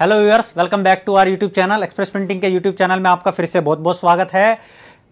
hello viewers welcome back to our YouTube channel Express Printing के YouTube channel में आपका फिर से बहुत बहुत स्वागत है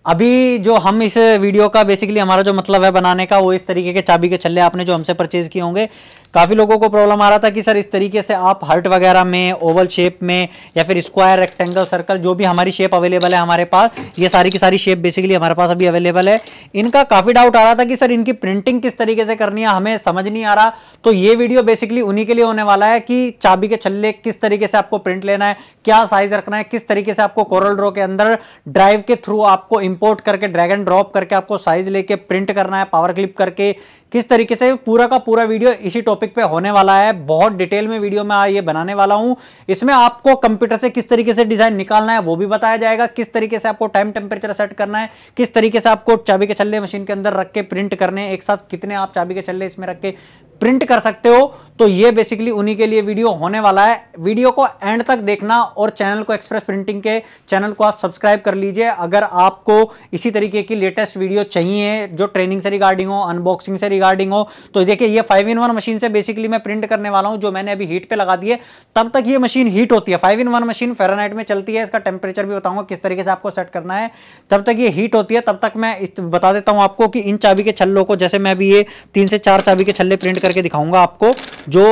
अभी जो हम इस वीडियो का बेसिकली हमारा जो मतलब है बनाने का वो इस तरीके के चाबी के छल्ले आपने जो हमसे परचेज़ किए होंगे काफ़ी लोगों को प्रॉब्लम आ रहा था कि सर इस तरीके से आप हर्ट वगैरह में ओवल शेप में या फिर स्क्वायर रेक्टेंगल सर्कल जो भी हमारी शेप अवेलेबल है हमारे पास ये सारी की सारी शेप बेसिकली हमारे पास अभी अवेलेबल है इनका काफ़ी डाउट आ रहा था कि सर इनकी प्रिंटिंग किस तरीके से करनी है हमें समझ नहीं आ रहा तो ये वीडियो बेसिकली उन्हीं के लिए होने वाला है कि चाबी के छल्ले किस तरीके से आपको प्रिंट लेना है क्या साइज़ रखना है किस तरीके से आपको कोरल ड्रॉ के अंदर ड्राइव के थ्रू आपको इंपोर्ट करके ड्रैग एंड ड्रॉप करके आपको साइज लेके प्रिंट करना है पावर क्लिप करके किस तरीके से पूरा का पूरा वीडियो इसी टॉपिक पे होने वाला है बहुत डिटेल में वीडियो में ये बनाने वाला हूँ इसमें आपको कंप्यूटर से किस तरीके से डिजाइन निकालना है वो भी बताया जाएगा किस तरीके से आपको टाइम टेम्परेचर सेट करना है किस तरीके से आपको चाबी के छल्ले मशीन के अंदर रख के प्रिंट करने एक साथ कितने आप चाबी के छल्ले इसमें रख के प्रिंट कर सकते हो तो ये बेसिकली उन्हीं के लिए वीडियो होने वाला है वीडियो को एंड तक देखना और चैनल को एक्सप्रेस प्रिंटिंग के चैनल को आप सब्सक्राइब कर लीजिए अगर आपको इसी तरीके की लेटेस्ट वीडियो चाहिए जो ट्रेनिंग से रिगार्डिंग हो अनबॉक्सिंग से रिगार्डिंग हो तो देखिए ये फाइव इन वन मशीन से बेसिकली मैं प्रिंट करने वाला हूँ जो मैंने अभी हीट पर लगा दिए तब तक ये मशीन हीट होती है five in one machine Fahrenheit में चलती है इसका टेम्परेचर भी बताऊंगा किस तरीके से आपको सेट करना है जब तक ये हीट होती है तब तक मैं बता देता हूँ आपको कि इन चाबी के छल्लों को जैसे मैं अभी ये तीन से चार चाबी के छल्ले प्रिंट करके दिखाऊंगा आपको जो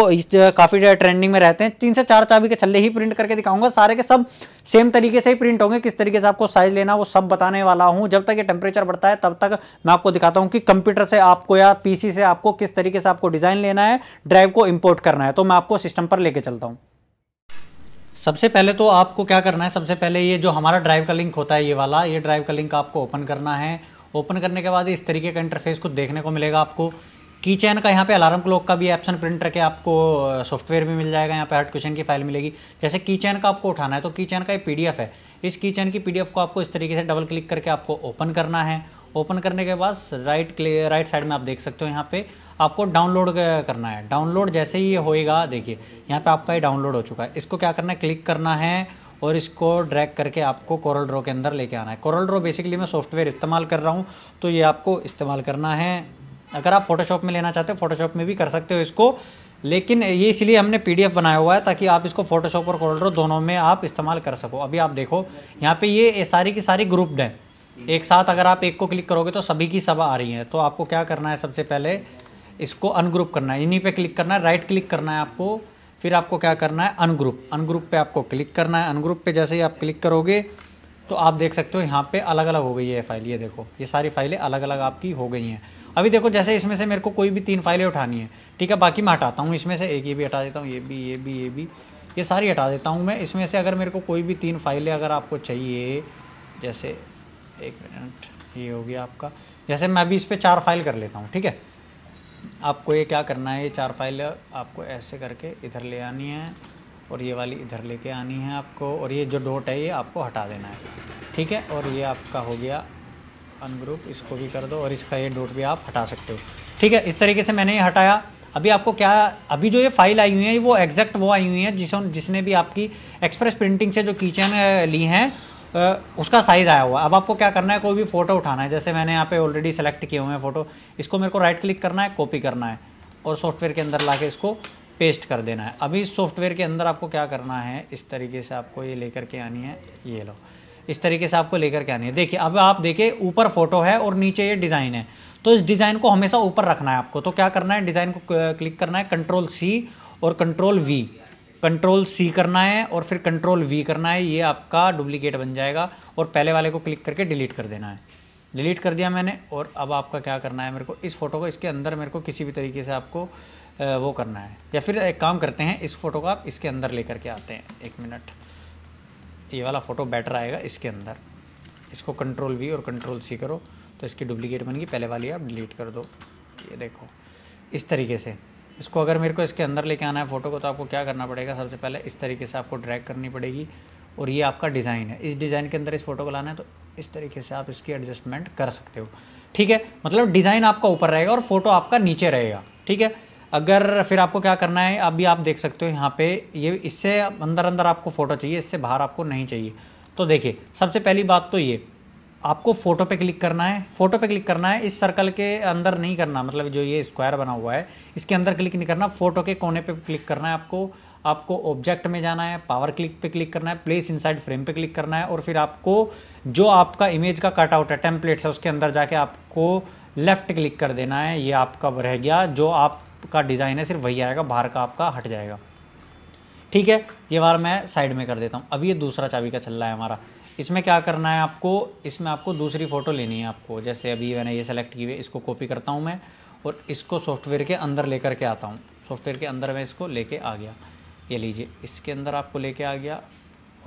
काफ़ी ट्रेंडिंग में रहते हैं तीन से चार चाबी के छल्ले ही प्रिंट करके दिखाऊंगा सारे के सब सेम तरीके से ही प्रिंट होंगे किस तरीके से आपको साइज लेना वो सब बताने वाला हूं जब तक ये टेम्परेचर बढ़ता है तब तक मैं आपको दिखाता हूं कि कंप्यूटर से आपको या पीसी से आपको किस तरीके से आपको डिज़ाइन लेना है ड्राइव को इम्पोर्ट करना है तो मैं आपको सिस्टम पर लेके चलता हूँ सबसे पहले तो आपको क्या करना है सबसे पहले ये जो हमारा ड्राइव का लिंक होता है ये वाला ये ड्राइव का लिंक आपको ओपन करना है ओपन करने के बाद इस तरीके का इंटरफेस कुछ देखने को मिलेगा आपको की चैन का यहाँ पे अलार्म क्लॉक का भी ऑप्शन प्रिंट करके आपको सॉफ्टवेयर भी मिल जाएगा यहाँ पे हर क्वेश्चन की फाइल मिलेगी जैसे की चैन का आपको उठाना है तो की चैन का ये पी है इस की चैन की पी को आपको इस तरीके से डबल क्लिक करके आपको ओपन करना है ओपन करने के बाद राइट राइट साइड में आप देख सकते हो यहाँ पे आपको डाउनलोड करना है डाउनलोड जैसे ही ये होएगा देखिए यहाँ पे आपका ये डाउनलोड हो चुका है इसको क्या करना है क्लिक करना है और इसको ड्रैग करके आपको कोरल ड्रॉ के अंदर लेके आना है कोरल ड्रॉ बेसिकली मैं सॉफ्टवेयर इस्तेमाल कर रहा हूँ तो ये आपको इस्तेमाल करना है अगर आप फोटोशॉप में लेना चाहते हो फोटोशॉप में भी कर सकते हो इसको लेकिन ये इसलिए हमने पीडीएफ बनाया हुआ है ताकि आप इसको फोटोशॉप और कोल्ड्रो दोनों में आप इस्तेमाल कर सको अभी आप देखो यहाँ पे ये सारी की सारी ग्रुप्ड है एक साथ अगर आप एक को क्लिक करोगे तो सभी की सब आ रही हैं तो आपको क्या करना है सबसे पहले इसको अनग्रुप करना है इन्हीं पे क्लिक करना है राइट क्लिक करना है आपको फिर आपको क्या करना है अनग्रुप अनग्रुप पे आपको क्लिक करना है अनग्रुप पे जैसे ही आप क्लिक करोगे तो आप देख सकते हो यहाँ पे अलग अलग हो गई है फाइल ये देखो ये सारी फाइलें अलग अलग आपकी हो गई हैं अभी देखो जैसे इसमें से मेरे को कोई भी तीन फाइलें उठानी है ठीक है बाकी मैं हटाता हूँ इसमें से एक ये भी हटा देता हूँ ये भी ये भी ये भी ये सारी हटा देता हूँ मैं इसमें से अगर मेरे को कोई भी तीन फाइलें अगर आपको चाहिए जैसे एक मिनट ये हो गया आपका जैसे मैं अभी इस पर चार फाइल कर लेता हूँ ठीक है आपको ये क्या करना है ये चार फाइल आपको ऐसे करके इधर ले आनी है और ये वाली इधर लेके आनी है आपको और ये जो डोट है ये आपको हटा देना है ठीक है और ये आपका हो गया अनग्रुप इसको भी कर दो और इसका ये डोट भी आप हटा सकते हो ठीक है इस तरीके से मैंने ये हटाया अभी आपको क्या अभी जो ये फाइल आई हुई है वो एग्जैक्ट वो आई हुई है जिस जिसने भी आपकी एक्सप्रेस प्रिंटिंग से जो किचन ली हैं उसका साइज़ आया हुआ अब आपको क्या करना है कोई भी फ़ोटो उठाना है जैसे मैंने यहाँ पे ऑलरेडी सेलेक्ट किए हुए हैं फ़ोटो इसको मेरे को राइट क्लिक करना है कॉपी करना है और सॉफ्टवेयर के अंदर ला इसको पेस्ट कर देना है अभी सॉफ्टवेयर के अंदर आपको क्या करना है इस तरीके से आपको ये लेकर के आनी है ये लो इस तरीके से आपको लेकर के आनी है देखिए अब आप देखिए ऊपर फोटो है और नीचे ये डिज़ाइन है तो इस डिज़ाइन को हमेशा ऊपर रखना है आपको तो क्या करना है डिज़ाइन को क्लिक करना है कंट्रोल सी और कंट्रोल वी कंट्रोल सी करना है और फिर कंट्रोल वी करना है ये आपका डुप्लीकेट बन जाएगा और पहले वाले को क्लिक करके डिलीट कर देना है डिलीट कर दिया मैंने और अब आपका क्या करना है मेरे को इस फोटो को इसके अंदर मेरे को किसी भी तरीके से आपको वो करना है या फिर एक काम करते हैं इस फोटो को आप इसके अंदर लेकर के आते हैं एक मिनट ये वाला फ़ोटो बेटर आएगा इसके अंदर इसको कंट्रोल वी और कंट्रोल सी करो तो इसकी डुप्लीकेट गई पहले वाली आप डिलीट कर दो ये देखो इस तरीके से इसको अगर मेरे को इसके अंदर लेके आना है फ़ोटो को तो आपको क्या करना पड़ेगा सबसे पहले इस तरीके से आपको ड्रैग करनी पड़ेगी और ये आपका डिज़ाइन है इस डिज़ाइन के अंदर इस फोटो को लाना है तो इस तरीके से आप इसकी एडजस्टमेंट कर सकते हो ठीक है मतलब डिज़ाइन आपका ऊपर रहेगा और फोटो आपका नीचे रहेगा ठीक है अगर फिर आपको क्या करना है अभी आप देख सकते हो यहाँ पे ये इससे अंदर अंदर आपको फ़ोटो चाहिए इससे बाहर आपको नहीं चाहिए तो देखिए सबसे पहली बात तो ये आपको फ़ोटो पे क्लिक करना है फ़ोटो पे क्लिक करना है इस सर्कल के अंदर नहीं करना मतलब जो ये स्क्वायर बना हुआ है इसके अंदर क्लिक नहीं करना फ़ोटो के कोने पर क्लिक करना है आपको आपको ऑब्जेक्ट में जाना है पावर क्लिक पे क्लिक करना है प्लेस इनसाइड फ्रेम पे क्लिक करना है और फिर आपको जो आपका इमेज का कटआउट है टेम्पलेट्स है उसके अंदर जाके आपको लेफ़्ट क्लिक कर देना है ये आपका रह गया जो आप का डिज़ाइन है सिर्फ वही आएगा बाहर का आपका हट जाएगा ठीक है ये बार मैं साइड में कर देता हूँ अब ये दूसरा चाबी का चल रहा है हमारा इसमें क्या करना है आपको इसमें आपको दूसरी फ़ोटो लेनी है आपको जैसे अभी मैंने ये सेलेक्ट की हुई है इसको कॉपी करता हूँ मैं और इसको सॉफ्टवेयर के अंदर लेकर के आता हूँ सॉफ्टवेयर के अंदर मैं इसको लेके आ गया ये लीजिए इसके अंदर आपको लेके आ गया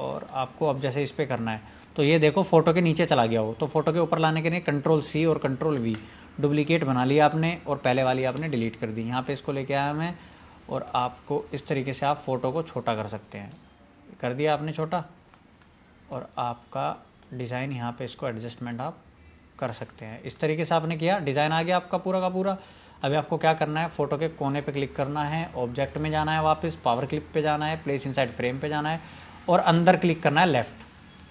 और आपको अब जैसे इस पर करना है तो ये देखो फ़ोटो के नीचे चला गया हो तो फ़ोटो के ऊपर लाने के लिए कंट्रोल सी और कंट्रोल वी डुप्लीकेट बना लिया आपने और पहले वाली आपने डिलीट कर दी यहाँ पे इसको लेके आया मैं और आपको इस तरीके से आप फ़ोटो को छोटा कर सकते हैं कर दिया आपने छोटा और आपका डिज़ाइन यहाँ पे इसको एडजस्टमेंट आप कर सकते हैं इस तरीके से आपने किया डिज़ाइन आ गया आपका पूरा का पूरा अभी आपको क्या करना है फ़ोटो के कोने पर क्लिक करना है ऑब्जेक्ट में जाना है वापस पावर क्लिप पर जाना है प्लेस इन फ्रेम पर जाना है और अंदर क्लिक करना है लेफ़्ट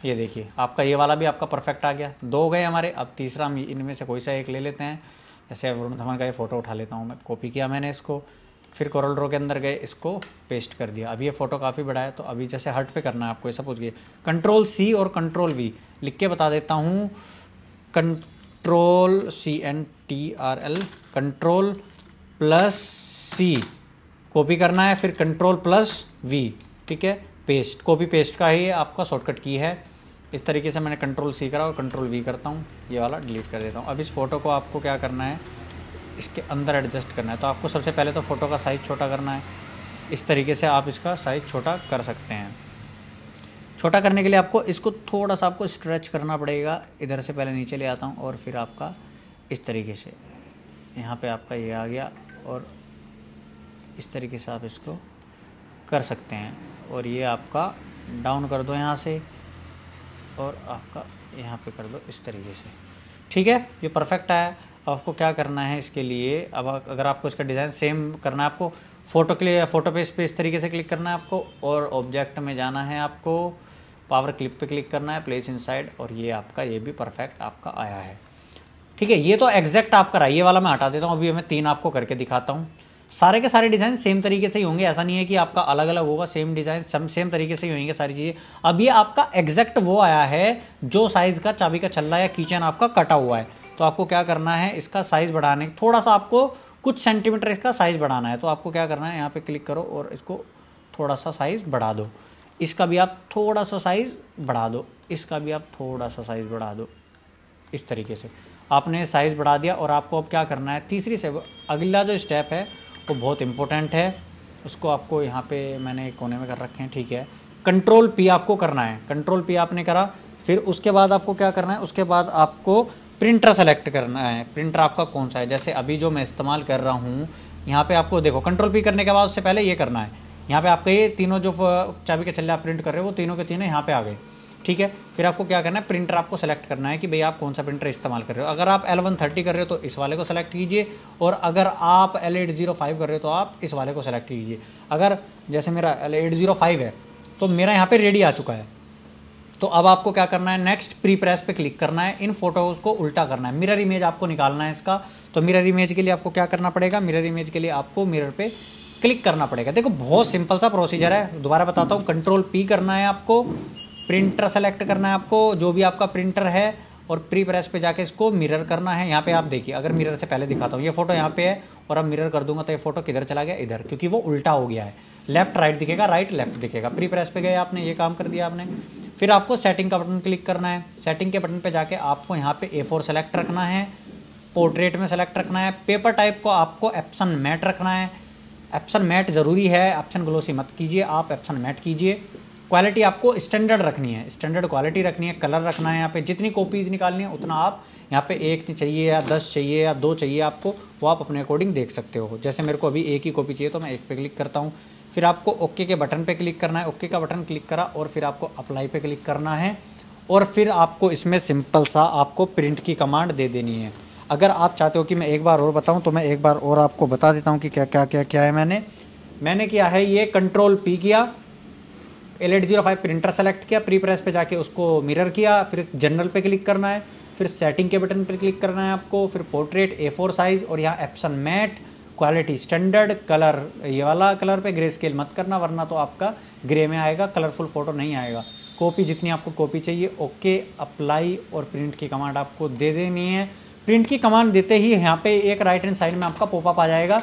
ये देखिए आपका ये वाला भी आपका परफेक्ट आ गया दो गए हमारे अब तीसरा हम इनमें से कोई सा एक ले लेते हैं जैसे वरुण धवन का ये फ़ोटो उठा लेता हूँ मैं कॉपी किया मैंने इसको फिर कोरल ड्रो के अंदर गए इसको पेस्ट कर दिया अभी ये फ़ोटो काफ़ी बड़ा है तो अभी जैसे हर्ट पे करना है आपको ऐसा पूछ गए कंट्रोल सी और कंट्रोल वी लिख के बता देता हूँ control C N T R L control plus C copy करना है फिर कंट्रोल प्लस वी ठीक है पेस्ट कॉपी पेस्ट का ही आपका शॉर्टकट की है इस तरीके से मैंने कंट्रोल सी करा और कंट्रोल वी करता हूँ ये वाला डिलीट कर देता हूँ अब इस फ़ोटो को आपको क्या करना है इसके अंदर एडजस्ट करना है तो आपको सबसे पहले तो फ़ोटो का साइज़ छोटा करना है इस तरीके से आप इसका साइज़ छोटा कर सकते हैं छोटा करने के लिए आपको इसको थोड़ा सा आपको स्ट्रेच करना पड़ेगा इधर से पहले नीचे ले आता हूँ और फिर आपका इस तरीके से यहाँ पे आपका ये आ गया और इस तरीके से आप इसको कर सकते हैं और ये आपका डाउन कर दो यहाँ से और आपका यहाँ पे कर दो इस तरीके से ठीक है ये परफेक्ट आया आपको क्या करना है इसके लिए अब अगर आपको इसका डिज़ाइन सेम करना है आपको फ़ोटो क्लिक फ़ोटो पेज पे इस तरीके से क्लिक करना है आपको और ऑब्जेक्ट में जाना है आपको पावर क्लिप पे क्लिक करना है प्लेस इनसाइड और ये आपका ये भी परफेक्ट आपका आया है ठीक है ये तो एग्जैक्ट आप कराइए वाला मैं हटा देता हूँ अभी मैं तीन आपको करके दिखाता हूँ सारे के सारे डिज़ाइन सेम तरीके से ही होंगे ऐसा नहीं है कि आपका अलग अलग होगा सेम डिज़ाइन सेम तरीके से ही होंगे सारी चीज़ें अब ये आपका एग्जैक्ट वो आया है जो साइज़ का चाबी का छल्ला या किचन आपका कटा हुआ है तो आपको क्या करना है इसका साइज़ बढ़ाने थोड़ा सा आपको कुछ सेंटीमीटर इसका साइज़ बढ़ाना है तो आपको क्या करना है यहाँ पर क्लिक करो और इसको थोड़ा सा साइज़ बढ़ा दो इसका भी आप थोड़ा सा साइज़ बढ़ा दो इसका भी आप थोड़ा सा साइज़ बढ़ा दो इस तरीके से आपने साइज़ बढ़ा दिया और आपको अब क्या करना है तीसरी से अगला जो स्टेप है तो बहुत इंपॉर्टेंट है उसको आपको यहाँ पे मैंने कोने में कर रखे हैं ठीक है कंट्रोल पी आपको करना है कंट्रोल पी आपने करा फिर उसके बाद आपको क्या करना है उसके बाद आपको प्रिंटर सेलेक्ट करना है प्रिंटर आपका कौन सा है जैसे अभी जो मैं इस्तेमाल कर रहा हूँ यहाँ पे आपको देखो कंट्रोल पी करने के बाद उससे पहले ये करना है यहाँ पे आपके ये तीनों जो चाबी के छल्ले आप प्रिंट कर रहे हो वो तीनों के तीनों यहाँ पे आ गए ठीक है फिर आपको क्या करना है प्रिंटर आपको सेलेक्ट करना है कि भाई आप कौन सा प्रिंटर इस्तेमाल कर रहे हो अगर आप एल वन थर्टी कर रहे हो तो इस वाले को सेलेक्ट कीजिए और अगर आप एल एट जीरो फाइव कर रहे हो तो आप इस वाले को सेलेक्ट कीजिए अगर जैसे मेरा एल एट जीरो फाइव है तो मेरा यहाँ पर रेडी आ चुका है तो अब आपको क्या करना है नेक्स्ट प्री प्रेस पे क्लिक करना है इन फोटोज़ को उल्टा करना है मिरर इमेज आपको निकालना है इसका तो मिरर इमेज के लिए आपको क्या करना पड़ेगा मिरर इमेज के लिए आपको मिरर पर क्लिक करना पड़ेगा देखो बहुत सिंपल सा प्रोसीजर है दोबारा बताता हूँ कंट्रोल पी करना है आपको प्रिंटर सेलेक्ट करना है आपको जो भी आपका प्रिंटर है और प्री प्रेस पे जाके इसको मिरर करना है यहाँ पे आप देखिए अगर मिरर से पहले दिखाता हूँ ये फोटो यहाँ पे है और अब मिरर कर दूंगा तो ये फोटो किधर चला गया इधर क्योंकि वो उल्टा हो गया है लेफ्ट राइट दिखेगा राइट लेफ्ट दिखेगा प्री प्रेस पे गए आपने ये काम कर दिया आपने फिर आपको सेटिंग का बटन क्लिक करना है सेटिंग के बटन पर जाके आपको यहाँ पे ए फोर सेलेक्ट रखना है पोर्ट्रेट में सेलेक्ट रखना है पेपर टाइप को आपको एप्सन मैट रखना है एप्सन मैट ज़रूरी है एप्सन ग्लोसी मत कीजिए आप एप्सन मैट कीजिए क्वालिटी आपको स्टैंडर्ड रखनी है स्टैंडर्ड क्वालिटी रखनी है कलर रखना है यहाँ पे जितनी कॉपीज़ निकालनी है उतना आप यहाँ पे एक चाहिए या दस चाहिए या दो चाहिए आपको वो आप अपने अकॉर्डिंग देख सकते हो जैसे मेरे को अभी एक ही कॉपी चाहिए तो मैं एक पे क्लिक करता हूँ फिर आपको ओके के बटन पर क्लिक करना है ओके का बटन क्लिक करा और फिर आपको अप्लाई पर क्लिक करना है और फिर आपको इसमें सिंपल सा आपको प्रिंट की कमांड दे देनी है अगर आप चाहते हो कि मैं एक बार और बताऊँ तो मैं एक बार और आपको बता देता हूँ कि क्या क्या क्या क्या है मैंने मैंने किया है ये कंट्रोल पी किया L eight zero five printer select किया प्री प्रेस पे जाके उसको मिरर किया फिर जनरल पे क्लिक करना है फिर सेटिंग के बटन पर क्लिक करना है आपको फिर पोर्ट्रेट ए फोर साइज़ और यहाँ Epson matte quality standard colour ये वाला कलर पे ग्रे स्केल मत करना वरना तो आपका ग्रे में आएगा कलरफुल फ़ोटो नहीं आएगा कॉपी जितनी आपको कॉपी चाहिए ओके अप्लाई और प्रिंट की कमांड आपको दे देनी है प्रिंट की कमांड देते ही यहाँ पे एक राइट हैंड साइड में आपका पॉपअप आ जाएगा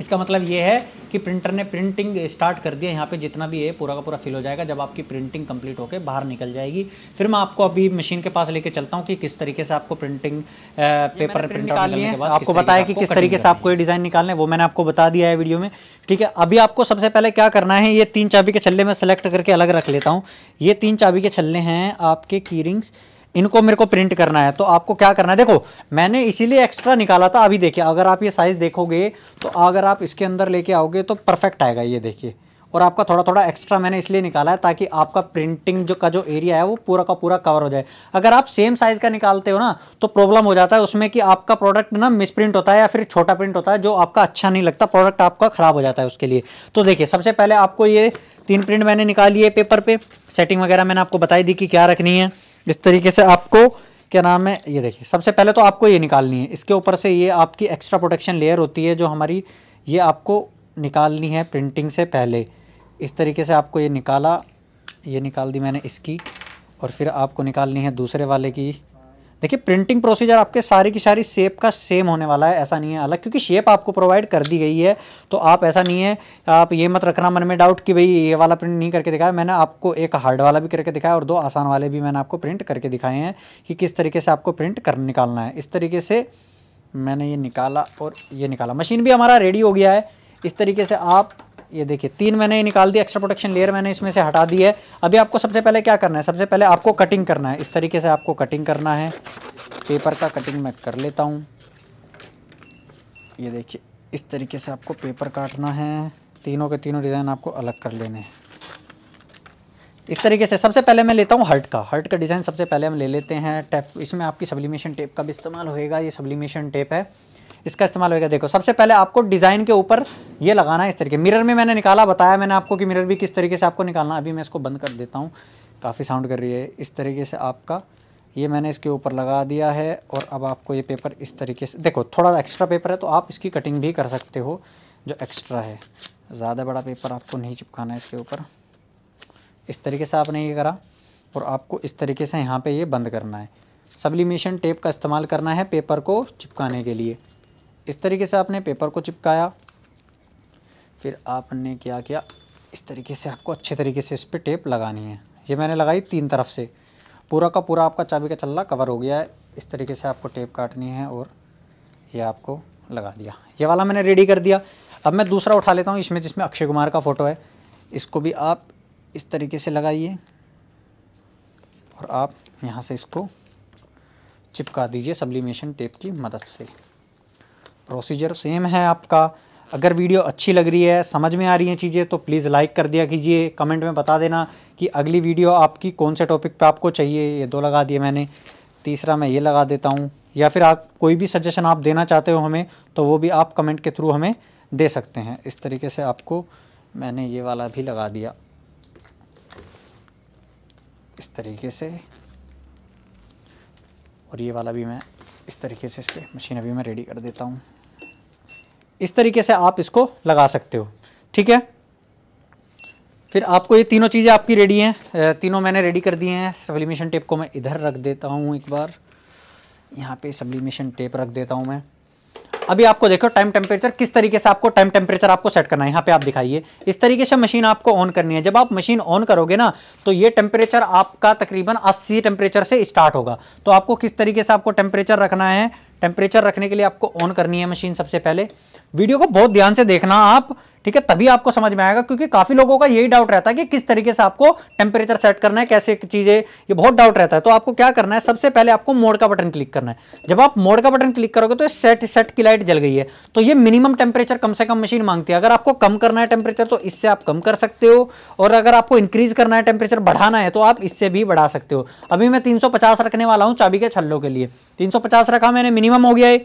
इसका मतलब ये है कि प्रिंटर ने प्रिंटिंग स्टार्ट कर दिया यहाँ पे जितना भी है पूरा का पूरा फिल हो जाएगा जब आपकी प्रिंटिंग कंप्लीट होकर बाहर निकल जाएगी फिर मैं आपको अभी मशीन के पास लेके चलता हूँ कि किस तरीके से आपको प्रिंटिंग पेपर प्रिंट निकालने के बाद आपको बताया कि किस तरीके से आपको ये डिज़ाइन निकालना है वो मैंने आपको बता दिया है वीडियो में ठीक है अभी आपको सबसे पहले क्या करना है ये तीन चाबी के छल्ले में सेलेक्ट करके अलग रख लेता हूँ ये तीन चाबी के छल्ले हैं आपके की रिंग्स इनको मेरे को प्रिंट करना है तो आपको क्या करना है देखो मैंने इसीलिए एक्स्ट्रा निकाला था अभी देखिए अगर आप ये साइज़ देखोगे तो अगर आप इसके अंदर लेके आओगे तो परफेक्ट आएगा ये देखिए और आपका थोड़ा थोड़ा एक्स्ट्रा मैंने इसलिए निकाला है ताकि आपका प्रिंटिंग जो का जो एरिया है वो पूरा का पूरा कवर हो जाए अगर आप सेम साइज़ का निकालते हो ना तो प्रॉब्लम हो जाता है उसमें कि आपका प्रोडक्ट ना मिसप्रिंट होता है या फिर छोटा प्रिंट होता है जो आपका अच्छा नहीं लगता प्रोडक्ट आपका ख़राब हो जाता है उसके लिए तो देखिए सबसे पहले आपको ये तीन प्रिंट मैंने निकाली है पेपर पे सेटिंग वगैरह मैंने आपको बताई दी कि क्या रखनी है इस तरीके से आपको क्या नाम है ये देखिए सबसे पहले तो आपको ये निकालनी है इसके ऊपर से ये आपकी एक्स्ट्रा प्रोटेक्शन लेयर होती है जो हमारी ये आपको निकालनी है प्रिंटिंग से पहले इस तरीके से आपको ये निकाला ये निकाल दी मैंने इसकी और फिर आपको निकालनी है दूसरे वाले की देखिए प्रिंटिंग प्रोसीजर आपके सारी की सारी शेप का सेम होने वाला है ऐसा नहीं है अलग क्योंकि शेप आपको प्रोवाइड कर दी गई है तो आप ऐसा नहीं है आप ये मत रखना मन में डाउट कि भाई ये वाला प्रिंट नहीं करके दिखाया मैंने आपको एक हार्ड वाला भी करके दिखाया और दो आसान वाले भी मैंने आपको प्रिंट करके दिखाए हैं कि किस तरीके से आपको प्रिंट कर निकालना है इस तरीके से मैंने ये निकाला और ये निकाला मशीन भी हमारा रेडी हो गया है इस तरीके से आप ये देखिए तीन मैंने निकाल दी एक्स्ट्रा प्रोटेक्शन लेयर मैंने इसमें से हटा दी है अभी आपको सबसे पहले क्या करना है सबसे पहले आपको कटिंग करना है इस तरीके से आपको कटिंग करना है पेपर का कटिंग मैं कर लेता हूँ ये देखिए इस तरीके से आपको पेपर काटना है तीनों के तीनों डिज़ाइन आपको अलग कर लेने हैं इस तरीके से सबसे पहले मैं लेता हूँ हर्ट का हर्ट का डिज़ाइन सबसे पहले हम ले लेते हैं टेप इसमें आपकी सब्लिमेशन टेप का भी इस्तेमाल होएगा ये सब्लिमेशन टेप है इसका इस्तेमाल होएगा देखो सबसे पहले आपको डिज़ाइन के ऊपर ये लगाना है इस तरीके मिरर में मैंने निकाला बताया मैंने आपको कि मिरर भी किस तरीके से आपको निकालना अभी मैं इसको बंद कर देता हूँ काफ़ी साउंड कर रही है इस तरीके से आपका ये मैंने इसके ऊपर लगा दिया है और अब आपको ये पेपर इस तरीके से देखो थोड़ा एक्स्ट्रा पेपर है तो आप इसकी कटिंग भी कर सकते हो जो एक्स्ट्रा है ज़्यादा बड़ा पेपर आपको नहीं चिपकाना है इसके ऊपर इस तरीके से आपने ये करा और आपको इस तरीके से यहाँ पे ये बंद करना है सब्लिमेशन टेप का इस्तेमाल करना है पेपर को चिपकाने के लिए इस तरीके से आपने पेपर को चिपकाया फिर आपने क्या किया इस तरीके से आपको अच्छे तरीके से इस पर टेप लगानी है ये मैंने लगाई तीन तरफ से पूरा का पूरा आपका चाबी का चल्ला कवर हो गया है इस तरीके से आपको टेप काटनी है और ये आपको लगा दिया ये वाला मैंने रेडी कर दिया अब मैं दूसरा उठा लेता हूँ इसमें जिसमें अक्षय कुमार का फ़ोटो है इसको भी आप इस तरीके से लगाइए और आप यहाँ से इसको चिपका दीजिए सब्लिमेशन टेप की मदद से प्रोसीजर सेम है आपका अगर वीडियो अच्छी लग रही है समझ में आ रही हैं चीज़ें तो प्लीज़ लाइक कर दिया कीजिए कमेंट में बता देना कि अगली वीडियो आपकी कौन से टॉपिक पे आपको चाहिए ये दो लगा दिए मैंने तीसरा मैं ये लगा देता हूँ या फिर आप कोई भी सजेशन आप देना चाहते हो हमें तो वो भी आप कमेंट के थ्रू हमें दे सकते हैं इस तरीके से आपको मैंने ये वाला भी लगा दिया तरीके से और ये वाला भी मैं इस तरीके से इस पर मशीन अभी मैं रेडी कर देता हूँ इस तरीके से आप इसको लगा सकते हो ठीक है फिर आपको ये तीनों चीज़ें आपकी रेडी हैं तीनों मैंने रेडी कर दिए हैं सब्लिमेशन टेप को मैं इधर रख देता हूँ एक बार यहाँ पे सब्लिमेशन टेप रख देता हूँ मैं अभी आपको देखो टाइम टेम्परेचर किस तरीके से आपको टाइम टेम्परेचर आपको सेट करना है यहाँ पे आप दिखाइए इस तरीके से मशीन आपको ऑन करनी है जब आप मशीन ऑन करोगे ना तो ये टेम्परेचर आपका तकरीबन 80 टेम्परेचर से स्टार्ट होगा तो आपको किस तरीके से आपको टेम्परेचर रखना है टेम्परेचर रखने के लिए आपको ऑन करनी है मशीन सबसे पहले वीडियो को बहुत ध्यान से देखना आप ठीक है तभी आपको समझ में आएगा क्योंकि काफ़ी लोगों का यही डाउट रहता है कि किस तरीके से आपको टेम्परेचर सेट करना है कैसे चीज़ें ये बहुत डाउट रहता है तो आपको क्या करना है सबसे पहले आपको मोड का बटन क्लिक करना है जब आप मोड का बटन क्लिक करोगे तो सेट सेट की लाइट जल गई है तो ये मिनिमम टेम्परेचर कम से कम मशीन मांगती है अगर आपको कम करना है टेम्परेचर तो इससे आप कम कर सकते हो और अगर आपको इंक्रीज करना है टेम्परेचर बढ़ाना है तो आप इससे भी बढ़ा सकते हो अभी मैं तीन रखने वाला हूँ चाबी के छल्लों के लिए तीन रखा मैंने मिनिमम हो गया है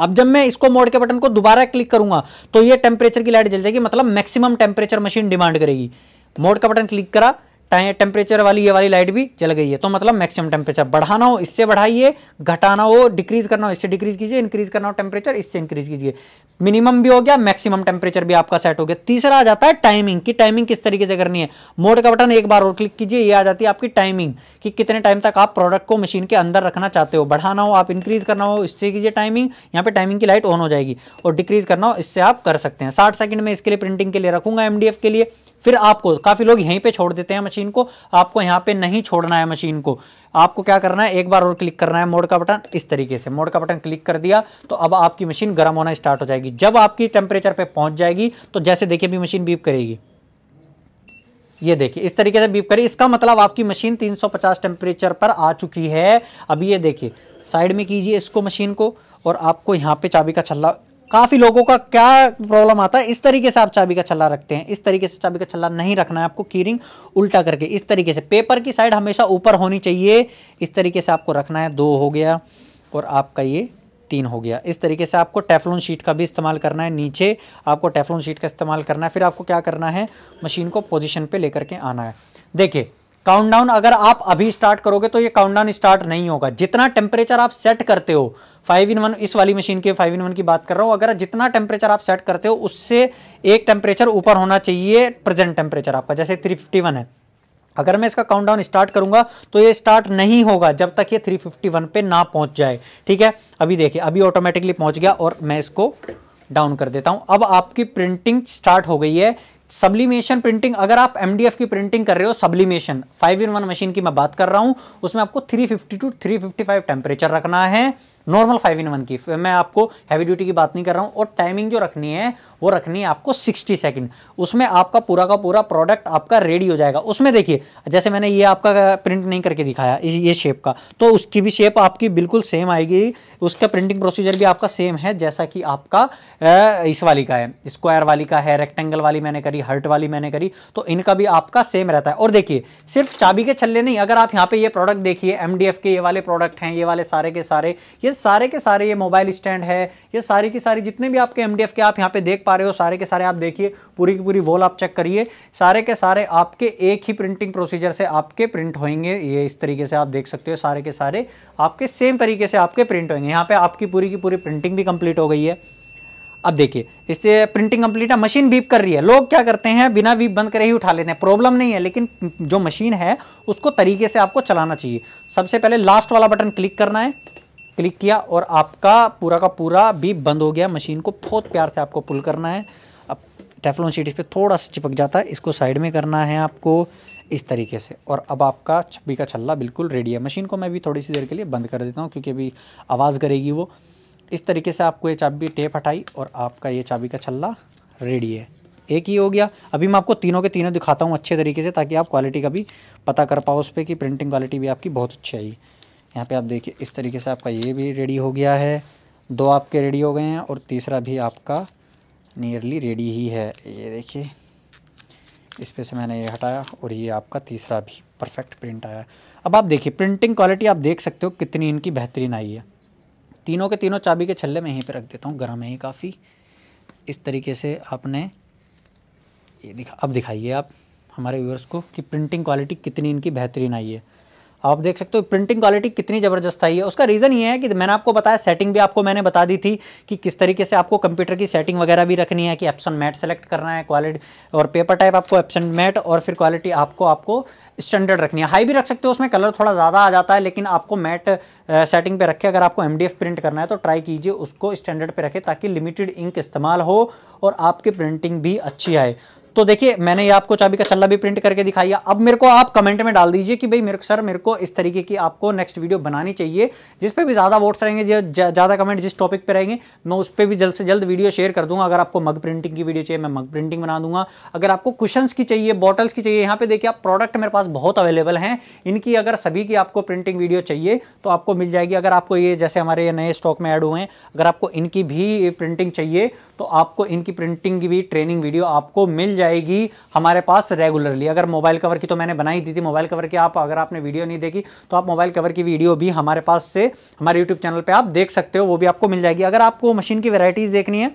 अब जब मैं इसको मोड़ के बटन को दोबारा क्लिक करूंगा तो ये टेम्परेचर की लाइट जल जाएगी मतलब मैक्सिमम टेम्परेचर मशीन डिमांड करेगी मोड का बटन क्लिक करा टेम्परेचर वाली ये वाली लाइट भी जल गई है तो मतलब मैक्सिमम टेम्परेचर बढ़ाना हो इससे बढ़ाइए घटाना हो डिक्रीज करना हो इससे डिक्रीज कीजिए इंक्रीज करना हो टेम्परेचर इससे इंक्रीज कीजिए मिनिमम भी हो गया मैक्सिमम टेम्परेचर भी आपका सेट हो गया तीसरा आ जाता है टाइमिंग की टाइमिंग किस तरीके से करनी है मोड का बटन एक बार और क्लिक कीजिए ये आ जाती है आपकी टाइमिंग कि कितने टाइम तक आप प्रोडक्ट को मशीन के अंदर रखना चाहते हो बढ़ाना हो आप इंक्रीज करना हो इससे कीजिए टाइमिंग यहाँ पर टाइमिंग की लाइट ऑन हो जाएगी और डिक्रीज करना हो इससे आप कर सकते हैं साठ सेकंड में इसके लिए प्रिंटिंग के लिए रखूंगा एम के लिए फिर आपको काफ़ी लोग यहीं पे छोड़ देते हैं मशीन को आपको यहाँ पे नहीं छोड़ना है मशीन को आपको क्या करना है एक बार और क्लिक करना है मोड का बटन इस तरीके से मोड का बटन क्लिक कर दिया तो अब आपकी मशीन गर्म होना स्टार्ट हो जाएगी जब आपकी टेम्परेचर पर पहुँच जाएगी तो जैसे देखिए भी मशीन बीप करेगी ये देखिए इस तरीके से बीप करी इसका मतलब आपकी मशीन 350 टेम्परेचर पर आ चुकी है अब ये देखिए साइड में कीजिए इसको मशीन को और आपको यहाँ पे चाबी का छल्ला काफ़ी लोगों का क्या प्रॉब्लम आता है इस तरीके से आप चाबी का छल्ला रखते हैं इस तरीके से चाबी का छल्ला नहीं रखना है आपको कीरिंग उल्टा करके इस तरीके से पेपर की साइड हमेशा ऊपर होनी चाहिए इस तरीके से आपको रखना है दो हो गया और आपका ये तीन हो गया इस तरीके से आपको टेफलोन शीट का भी इस्तेमाल करना है नीचे आपको टेफलोन शीट का इस्तेमाल करना है फिर आपको क्या करना है मशीन को पोजिशन पर ले करके आना है देखिए काउंटडाउन अगर आप अभी स्टार्ट करोगे तो ये काउंटडाउन स्टार्ट नहीं होगा जितना टेम्परेचर आप सेट करते हो फाइव इन वन इस वाली मशीन के फाइव इन वन की बात कर रहा हूँ अगर जितना टेम्परेचर आप सेट करते हो उससे एक टेम्परेचर ऊपर होना चाहिए प्रेजेंट टेम्परेचर आपका जैसे थ्री फिफ्टी वन है अगर मैं इसका काउंटडाउन स्टार्ट करूंगा तो ये स्टार्ट नहीं होगा जब तक ये 351 पे ना पहुंच जाए ठीक है अभी देखिए अभी ऑटोमेटिकली पहुंच गया और मैं इसको डाउन कर देता हूं अब आपकी प्रिंटिंग स्टार्ट हो गई है सब्लिमेशन प्रिंटिंग अगर आप एम की प्रिंटिंग कर रहे हो sublimation five in one machine की मैं बात कर रहा हूँ उसमें आपको 350 टू 355 टेम्परेचर रखना है नॉर्मल फाइव इन वन की मैं आपको हैवी ड्यूटी की बात नहीं कर रहा हूँ और टाइमिंग जो रखनी है वो रखनी है आपको 60 सेकंड उसमें आपका पूरा का पूरा प्रोडक्ट आपका रेडी हो जाएगा उसमें देखिए जैसे मैंने ये आपका प्रिंट नहीं करके दिखाया इस ये शेप का तो उसकी भी शेप आपकी बिल्कुल सेम आएगी उसका प्रिंटिंग प्रोसीजर भी आपका सेम है जैसा कि आपका इस वाली का है स्क्वायर वाली का है रेक्टेंगल वाली मैंने करी करी हर्ट वाली मैंने करी तो इनका भी आपका सेम रहता है और देखिए सिर्फ चाबी के छल्ले नहीं अगर आप यहाँ पे ये प्रोडक्ट देखिए एम के ये वाले प्रोडक्ट हैं ये वाले सारे के सारे ये सारे के सारे ये मोबाइल स्टैंड है ये सारी की सारी जितने भी आपके एम के आप यहाँ पे देख पा रहे हो सारे के सारे आप देखिए पूरी की पूरी वॉल आप चेक करिए सारे के सारे आपके एक ही प्रिंटिंग प्रोसीजर से आपके प्रिंट होंगे ये इस तरीके से आप देख सकते हो सारे के सारे आपके सेम तरीके से आपके प्रिंट होंगे यहाँ पे आपकी पूरी की पूरी प्रिंटिंग भी कंप्लीट हो गई है अब देखिए इससे प्रिंटिंग कंप्लीट है मशीन बीप कर रही है लोग क्या करते हैं बिना बीप बंद करे ही उठा लेते हैं प्रॉब्लम नहीं है लेकिन जो मशीन है उसको तरीके से आपको चलाना चाहिए सबसे पहले लास्ट वाला बटन क्लिक करना है क्लिक किया और आपका पूरा का पूरा बीप बंद हो गया मशीन को बहुत प्यार से आपको पुल करना है अब टेफलोन सीट इस पर थोड़ा सा चिपक जाता है इसको साइड में करना है आपको इस तरीके से और अब आपका छब्बी का छल्ला बिल्कुल रेडी है मशीन को मैं भी थोड़ी सी देर के लिए बंद कर देता हूँ क्योंकि अभी आवाज़ करेगी वो इस तरीके से आपको ये चाबी टेप हटाई और आपका ये चाबी का छल्ला रेडी है एक ही हो गया अभी मैं आपको तीनों के तीनों दिखाता हूँ अच्छे तरीके से ताकि आप क्वालिटी का भी पता कर पाओ उस पर कि प्रिंटिंग क्वालिटी भी आपकी बहुत अच्छी आई यहाँ पे आप देखिए इस तरीके से आपका ये भी रेडी हो गया है दो आपके रेडी हो गए हैं और तीसरा भी आपका नियरली रेडी ही है ये देखिए इस पे से मैंने ये हटाया और ये आपका तीसरा भी परफेक्ट प्रिंट आया अब आप देखिए प्रिंटिंग क्वालिटी आप देख सकते हो कितनी इनकी बेहतरीन आई है तीनों के तीनों चाबी के छल्ले में यहीं पे रख देता हूँ गर्म है ही काफ़ी इस तरीके से आपने ये दिखा अब दिखाइए आप हमारे व्यूअर्स को कि प्रिंटिंग क्वालिटी कितनी इनकी बेहतरीन आई है आप देख सकते हो प्रिंटिंग क्वालिटी कितनी ज़बरदस्त आई है उसका रीज़न ये है कि मैंने आपको बताया सेटिंग भी आपको मैंने बता दी थी कि किस तरीके से आपको कंप्यूटर की सेटिंग वगैरह भी रखनी है कि एप्सन मैट सेलेक्ट करना है क्वालिटी और पेपर टाइप आपको एप्सन मैट और फिर क्वालिटी आपको आपको स्टैंडर्ड रखनी है हाई भी रख सकते हो उसमें कलर थोड़ा ज़्यादा आ जाता है लेकिन आपको मैट सेटिंग पे रखे अगर आपको एम प्रिंट करना है तो ट्राई कीजिए उसको स्टैंडर्ड पे रखें ताकि लिमिटेड इंक इस्तेमाल हो और आपकी प्रिंटिंग भी अच्छी आए तो देखिए मैंने ये आपको चाबी का चल्ला भी प्रिंट करके दिखाया अब मेरे को आप कमेंट में डाल दीजिए कि भाई मेरे सर मेरे को इस तरीके की आपको नेक्स्ट वीडियो बनानी चाहिए जिस पे भी ज़्यादा वोट्स रहेंगे ज़्यादा कमेंट जिस टॉपिक पे रहेंगे मैं उस पर भी जल्द से जल्द वीडियो शेयर कर दूंगा अगर आपको मग प्रिंटिंग की वीडियो चाहिए मैं मग प्रिंटिंग बना दूंगा अगर आपको क्वेश्चन की चाहिए बॉटल्स की चाहिए यहाँ पे देखिए आप प्रोडक्ट मेरे पास बहुत अवेलेबल हैं इनकी अगर सभी की आपको प्रिंटिंग वीडियो चाहिए तो आपको मिल जाएगी अगर आपको ये जैसे हमारे नए स्टॉक में एड हुए हैं अगर आपको इनकी भी प्रिंटिंग चाहिए तो आपको इनकी प्रिंटिंग की भी ट्रेनिंग वीडियो आपको मिल जाएगी हमारे पास रेगुलरली अगर मोबाइल कवर की तो मैंने बनाई दी थी मोबाइल कवर की आप अगर आपने वीडियो नहीं देखी तो आप मोबाइल कवर की वीडियो भी हमारे पास से हमारे यूट्यूब चैनल पर आप देख सकते हो वो भी आपको मिल जाएगी अगर आपको मशीन की वेराइटीज़ देखनी है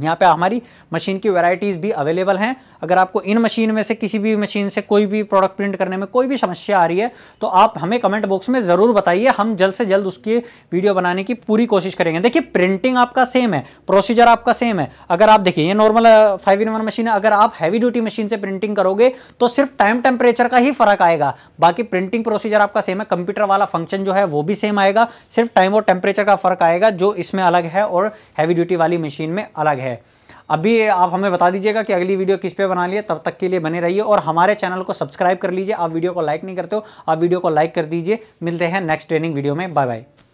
यहाँ पे हमारी मशीन की वैरायटीज़ भी अवेलेबल हैं अगर आपको इन मशीन में से किसी भी मशीन से कोई भी प्रोडक्ट प्रिंट करने में कोई भी समस्या आ रही है तो आप हमें कमेंट बॉक्स में ज़रूर बताइए हम जल्द से जल्द उसकी वीडियो बनाने की पूरी कोशिश करेंगे देखिए प्रिंटिंग आपका सेम है प्रोसीजर आपका सेम है अगर आप देखिए ये normal five in one machine है अगर आप हैवी ड्यूटी मशीन से प्रिंटिंग करोगे तो सिर्फ टाइम टेम्परेचर का ही फ़र्क आएगा बाकी प्रिंटिंग प्रोसीजर आपका सेम है कंप्यूटर वाला फंक्शन जो है वो भी सेम आएगा सिर्फ टाइम और टेम्परेचर का फ़र्क आएगा जो इसमें अलग है और हैवी ड्यूटी वाली मशीन में अलग है अभी आप हमें बता दीजिएगा कि अगली वीडियो किस पे बना लिए तब तक के लिए बने रहिए और हमारे चैनल को सब्सक्राइब कर लीजिए आप वीडियो को लाइक नहीं करते हो आप वीडियो को लाइक कर दीजिए मिलते हैं नेक्स्ट ट्रेनिंग वीडियो में बाय बाय